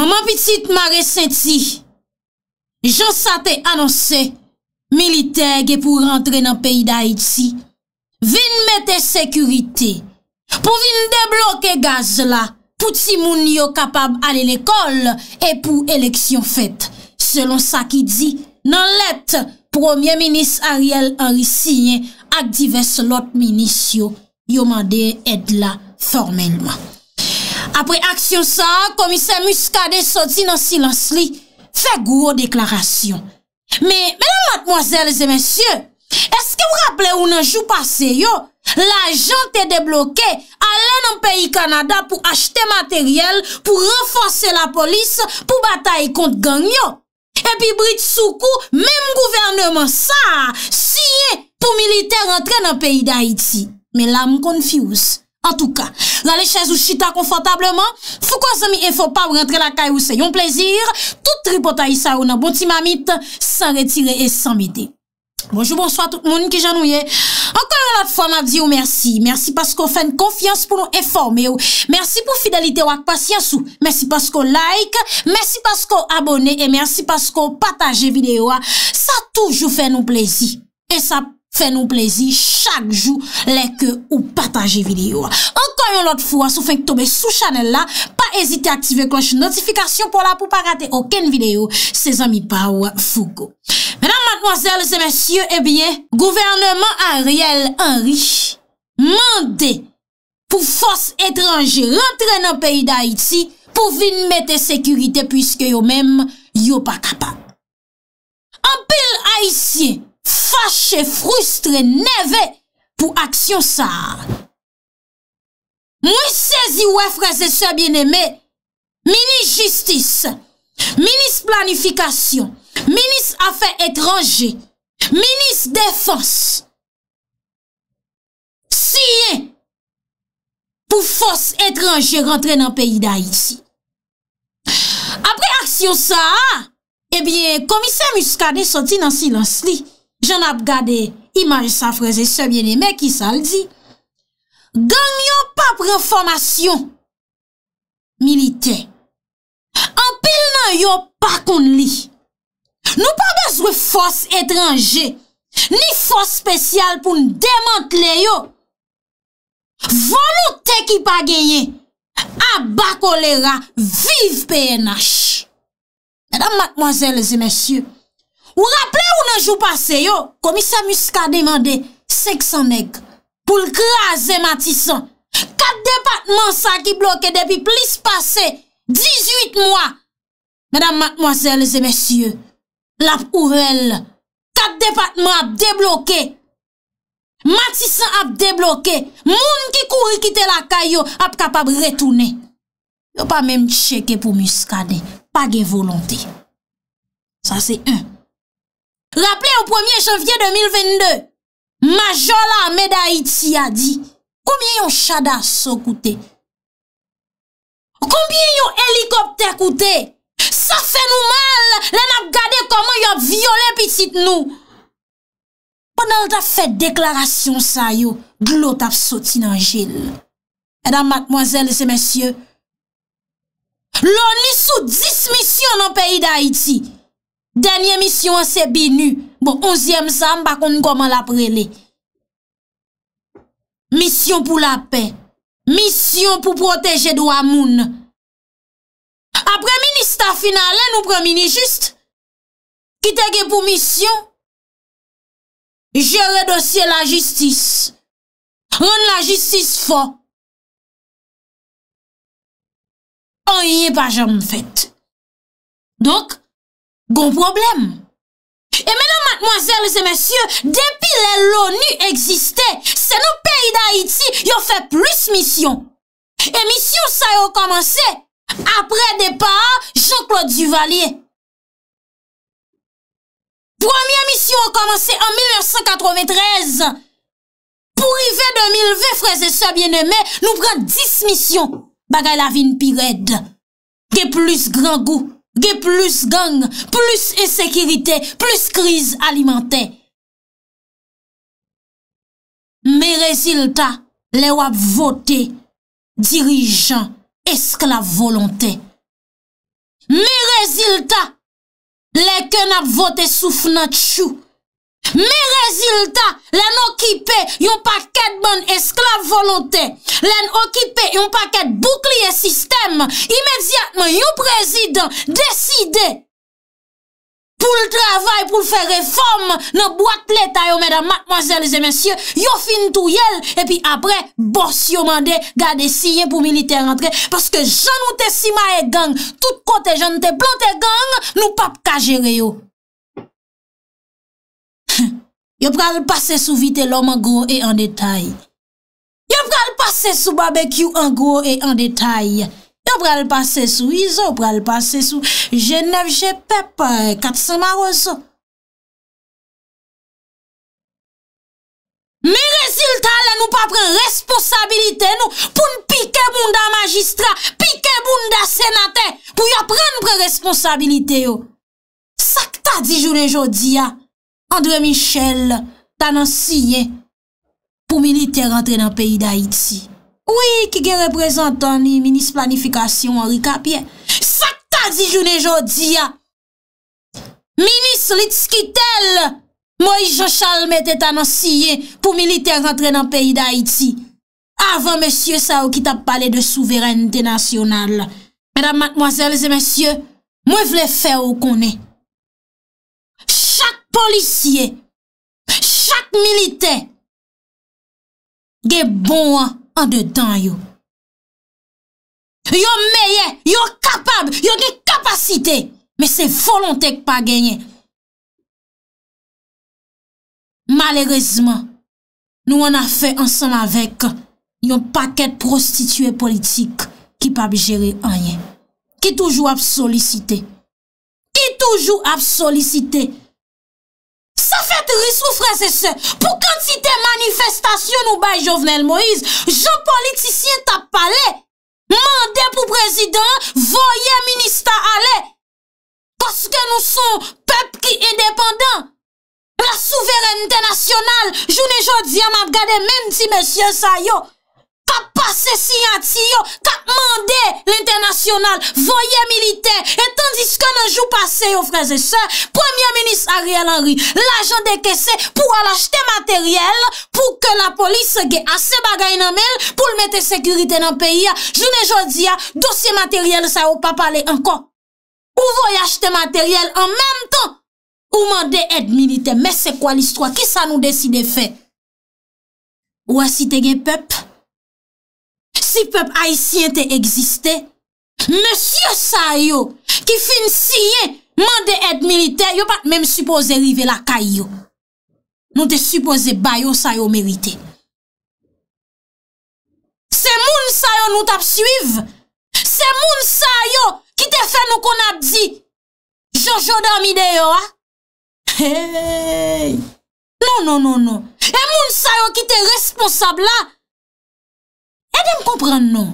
Maman pitit ma resenti, jonsate anonse, militege pou rentre nan peyi da iti, vin mette sekurite, pou vin debloke gaz la, pou ti moun yo kapab ale l'ekol e pou eleksyon fet. Selon sa ki di, nan let, premier minis Ariel Henry Signe akdives lot minis yo, yo mande edla formenwa. apre aksyon sa, komisè muskade soti nan silans li, fè gwo deklarasyon. Men, menan matmozèl zè mensyè, eske w rapple ou nan jou pasè yo, la jante te deblokè, alè nan peyi Kanada pou achte materyèl, pou renfonse la polis, pou batay kont gang yo. Epi Brit Soukou, menm gouvernement sa, siye pou militer rentre nan peyi Daïti. Men la m konfius. En tou ka, la le chèz ou chita konfantableman, fou kwa zemi e fò pa ou rentre la kay ou se yon plezir, tout tripotay sa ou nan bonti mamit, san retire e san mide. Bonjou, bonsoit, mouni ki janouye. Enkwère la fòm avdi ou mersi, mersi paskou fèn konfians pou nou eforme ou, mersi pou fidelite ou ak pasyans ou, mersi paskou like, mersi paskou abone e mersi paskou pataje videyo a, sa toujou fèn ou plezir. E sa paskou. Fè nou plezi chak jou lèk ou pataje videyo. Enkoyon lot fwa sou fèk tobe sou chanel la, pa ezite aktive klonch notifikasyon pou la pou pa rate oken videyo se zanmi pa ou fugo. Mèdam matmoazèl, se mèsyè, ebyen, eh gouvernement Ariel Henry mandè pou fòs etranjè rentrè nan peyi d'Haïti pou vin mètè sekurite pwiske yo mèm yo pa kapak. Anpil Haïtien! fache, frustre, neve pou aksyon sa a. Mwen sezi wè frase sebyen eme, minis jistis, minis planifikasyon, minis afe etranje, minis defans, siye pou fos etranje rentre nan peyi da yisi. Apre aksyon sa a, ebyen eh komisen muskane soti nan silans li, jen ap gade imaj safreze se biene me ki sal di, gang yo pa preformasyon milite, anpil nan yo pa koun li, nou pa bezwe fos etranje, ni fos spesyal pou n demente le yo, volou te ki pa genye, a bako lera, vive PNH. Madame, mademoiselles et messieurs, Ou rappele ou nan jou pase yo, komisa muska demande 500 neg pou l'kraze matisan. 4 departement sa ki bloke depi plis pase 18 mwa. Madame, mademoiselles et messieurs, la pourel, 4 departement ap debloke, matisan ap debloke, moun ki kouri kite la kayo ap kapab retoune. Yo pa men cheke pou muskade, pa gen volonté. Sa se un. Rappele ou premier janvye 2022, majol la amè d'Haïti a di, koumye yon chada so koute? Koumye yon helikopter koute? Sa fè nou mal, lè nap gade koumè yon viole pitit nou. Pendan lta fèd deklarasyon sa yo, glot ap soti nan jil. Edan matmozèl de se mèsyè, lò ni sou dismisyon an peyi d'Haïti. Denye misyon an se binu. Bon, onziyem zan pa kon koman la prele. Misyon pou la pe. Misyon pou proteje do amoun. Apre ministar finalen ou premini just. Kitege pou misyon. Je redosye la jistis. Moun la jistis fo. An yi pa jom fèt. Gon problem. E menon, matmoazèl, lise mèsyè, depi lè l'ONU existè, se nou peyi d'Haïti, yon fè plus misyon. E misyon sa yon komanse, apre depa, Jean-Claude Duvalier. Premier misyon yon komanse en 1993. Pou rive 2020, frèze se bienemè, nou prè 10 misyon. Bagay la vin pi red, te plus gran gou. Ge plus gang, plus esekivite, plus kriz alimentè. Me rezilta, le wap vote dirijan esklav volontè. Me rezilta, le ken ap vote souf nan tchou. Me rezilta, len okipe yon paket bon esklav volonté, len okipe yon paket boukliye sistem, imedziatman yon prezident deside pou l travay pou l fè reforme nan boak leta yon mèdam matmozèl zè mèsyè, yon fin tou yel, epi apre, bors yon mande gade siye pou milite rentre, paske jan ou te sima e gang, tout kote jan te plant e gang, nou pap kajere yo. Yo pral pase sou vite lom an gro e an detay. Yo pral pase sou babe kyou an gro e an detay. Yo pral pase sou izo, pral pase sou jenev, jepep, katsan euh, maroso. Me reziltan la nou pa pren responsabilite nou pou n'pikeboun da magistra, pikeboun da senate, pou yo pren pren responsabilite yo. Sak ta di jounen jodi ya. Andre Michel tanansiye pou militer rentre nan peyi d'Haïti. Oui, ki gen reprezentan ni minis planifikasyon Henri Capier. Sakta di joun e jodi ya. Minis litskitel. Moi, Jochal mette tanansiye pou militer rentre nan peyi d'Haïti. Avant, monsye, sa ou ki tap pale de souverenite nasyonal. Medan, matmoazelze, monsye, mwen vle fè ou konen. Polisye, chak milite, ge bon an de dan yo. Yo meye, yo kapab, yo ge kapasite, me se folontek pa genye. Malerezman, nou an a fe ansan avek yon paket prostituye politik ki pa bi jere anye. Ki toujou ap solisite, ki toujou ap solisite, risou fre se se. Pou kantite manifestasyon nou bay Jovenel Moïse, joun politisyen tap pale, mande pou prezident, voye ministar ale. Paske nou son pep ki edependant. La souverenite nasyonal, joun e jodi an ap gade, men ti mensyen sa yo. pa pase si yati yo ka mande l'internasyonal voye milite et tandis kon anjou pase yo freze se Premier Ministre Ariel Henry la jande ke se pou al achete materiel pou ke la polis ge ase bagay nanmel pou l mette sekurite nan peyi jounen jodi ya dosye materiel sa ou pa pale ankon ou voye achete materiel an menm ton ou mande ed milite me se kwa l istwa ki sa nou deside fe ou asite ge pep Si pep haisyen te egziste, monsye sa yo ki fin siye mande et milite, yo pat menm suppose rive la kay yo. Non te suppose bayo sa yo merite. Se moun sa yo nou tap suive, se moun sa yo ki te fe nou kon ap di, jon jon dami de yo a. Hey! Non, non, non, non. E moun sa yo ki te responsable a, Adem kompren nou.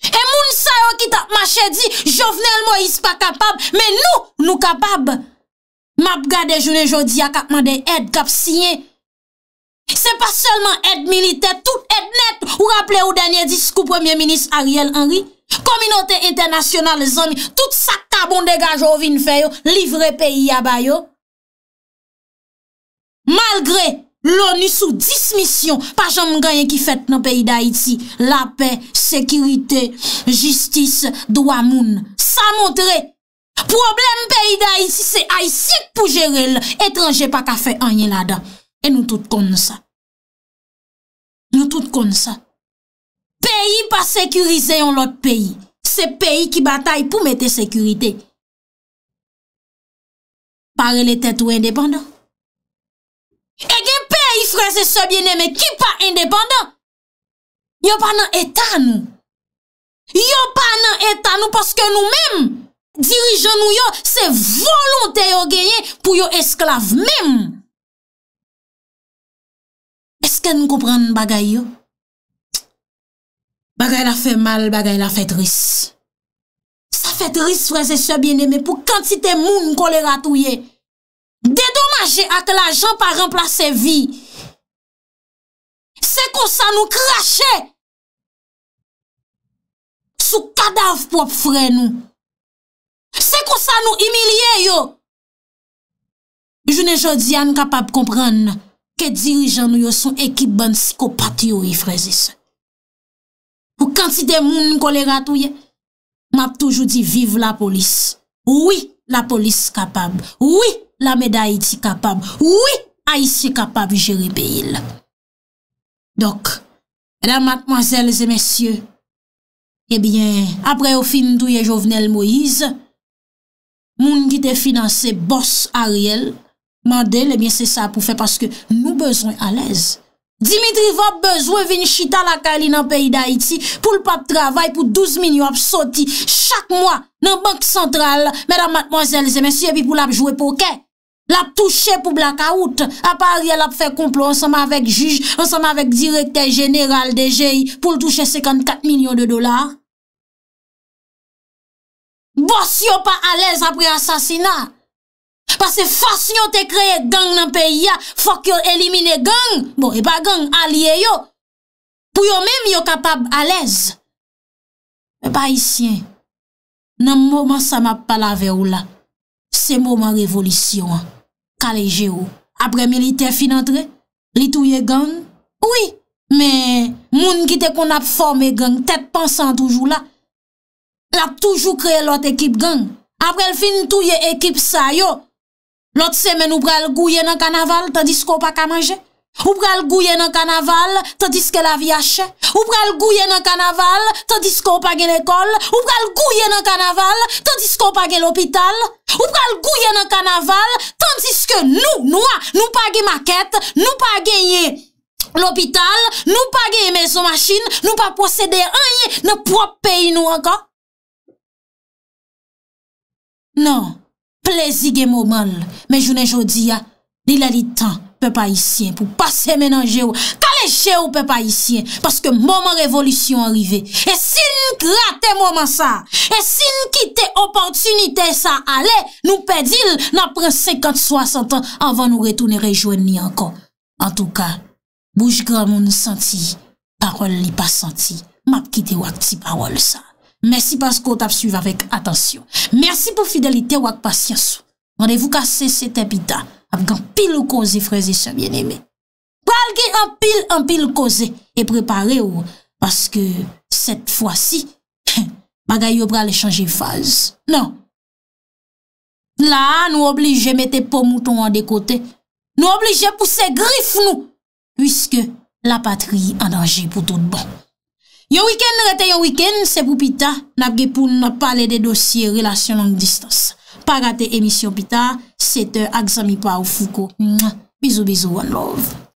E moun sa yo ki tak machè di, jovnel mo yis pa kapab, men nou nou kapab. Map gade jounen jodi a kapman de ed, kap sinye. Se pa selman ed milite, tout ed net. Ou rappele ou denye disku premier minis Ariel Henry, kominote internasyonal zomi, tout sa kabon de ganj ou vin feyo, livre peyi ya bayo. Malgre, lò ni sou dismisyon pa jom ganyan ki fèt nan peyi da iti la pey, sekirite, jistis, do amoun sa montre problem peyi da iti se a yisik pou jere lò, etranje pa ka fè anyen la dan, e nou tout kon sa nou tout kon sa peyi pa sekirize yon lot peyi se peyi ki batay pou mette sekirite pare le tètou indépanda e gen freze se bieneme ki pa independant yo pa nan etan nou yo pa nan etan nou paske nou men dirijen nou yo se volonte yo genye pou yo esklave men eske nou koupran bagay yo bagay la fe mal bagay la fe tris sa fe tris freze se bieneme pou kantite moun kolera touye dedomaje ak la jan pa remplase vi Se kon sa nou krashe Sou kadav pop fre nou Se kon sa nou imilye yo Jounen jodi an kapab kompren Ke dirijan nou yo son ekip ban Siko pati yo yi frezise Ou kantite moun Kolera touye Map toujou di vive la polis Ouwi la polis kapab Ouwi la medayiti kapab Ouwi aisi kapab Ouwi jerebe il Dok, madame, mademoiselles et messieurs, ebyen, eh apre ou fin douye jovenel Moïse, moun ki te finanse boss Ariel, mandel, ebyen, eh se sa pou fe, paske nou bezon alèz. Dimitri, vop bezwen vin chita la kali nan peyi d'Haïti, pou l'pap travay, pou 12 min yo ap soti, chak mwa nan bank sentral, madame, mademoiselles et messieurs, ebyen, pou l'ap jwè pokè. l ap touche pou blakaout, a pari l ap fe komplo ansama vek juj, ansama vek direkte general de gey, pou l touche 54 milyon de dolar. Bos yo pa alez apri asasina, pase fos yo te kreye gang nan peyi ya, fok yo elimine gang, bon e pa gang, aliye yo, pou yo menm yo kapab alez. E pa isyen, nan mouman sa m ap pala ve ou la, se mouman revolisyon an, Kalejero, apre milite finantre, li touye gang. Oui, men moun kite kon ap forme gang, tet pansan toujou la. Lap toujou kreye lot ekip gang. Apre l fin touye ekip sa yo, lot semen ou pral gouye nan kanaval tandis ko pa ka manje. Ou pral gouye nan kanaval Tandiske la viache Ou pral gouye nan kanaval Tandiske ou page l'ekol Ou pral gouye nan kanaval Tandiske ou page l'opital Ou pral gouye nan kanaval Tandiske nou, noua, nou page maket Nou pageye l'opital Nou pageye mezo machin Nou pa procede anye Nè prop peyi nou anka Non, plezi gen mou mal Me jounen jodi ya Li la li tan Pe pa isyen pou pase menanje ou. Kale che ou pe pa isyen. Paske mouman revolisyon arrive. E si nou klate mouman sa. E si nou kite oportunite sa ale. Nou pedil nan pren 50-60 an. Anvan nou retounen rejwen ni ankon. An tou ka. Bouj gran moun senti. Parol li pa senti. Mab kite wak ti parol sa. Mersi paskou tap suive avek atensyon. Mersi pou fidelite wak pasyansou. mande vou kase sete pita, apgan pil ou koze freze se mjen eme. Pral ge an pil, an pil koze, e prepare ou, paske sete fwa si, bagay yo pral e chanje faze. Nan, la nou oblige mette pomouton an dekote, nou oblige puse grif nou, pwiske la patri an danje pou tout bon. Yo wikend rete yo wikend, se pou pita, napge pou nou pale de dosye relasyon lang distanse. Pa gate emisyon pita, se te aksamipa ou fuko. Bizou, bizou, one love.